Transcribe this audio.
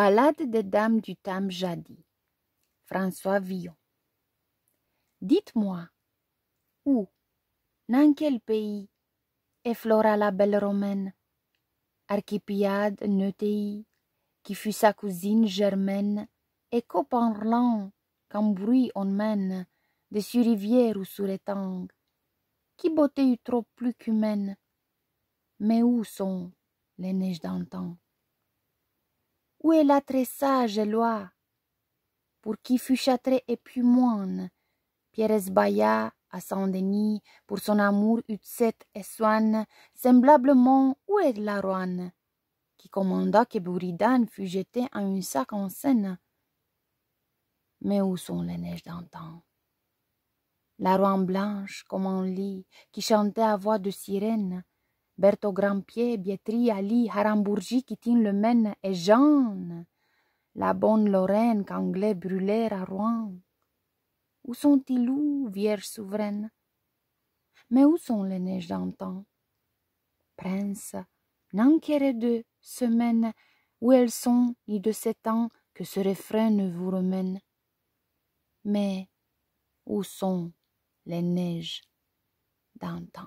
Ballade des dames du Tam Jadi. François Villon. Dites-moi, où, dans quel pays, effleura la belle romaine, Archipiade Neutei, qui fut sa cousine germaine, et qu'au qu'en bruit on mène, de sur rivière ou sur tangues qui beauté eut trop plus qu'humaine, mais où sont les neiges d'antan? Où est la très sage loi Pour qui fut châtré et puis moine, Pierre Esbaya à Saint-Denis, pour son amour Utzet et Swann, semblablement, où est la Roine qui commanda que Buridan fût jeté en un sac en scène ?»« Mais où sont les neiges d'antan La Roine blanche, comme on lit, qui chantait à voix de sirène, Berthaud Grandpied, Bietri, Ali, Harambourgi qui tient le Maine et Jeanne, la bonne Lorraine qu'Anglais brûlèrent à Rouen. Où sont-ils où, vierge souveraine Mais où sont les neiges d'antan Prince, n'enquérez de semaines où elles sont, ni de sept ans que ce refrain ne vous remène. Mais où sont les neiges d'antan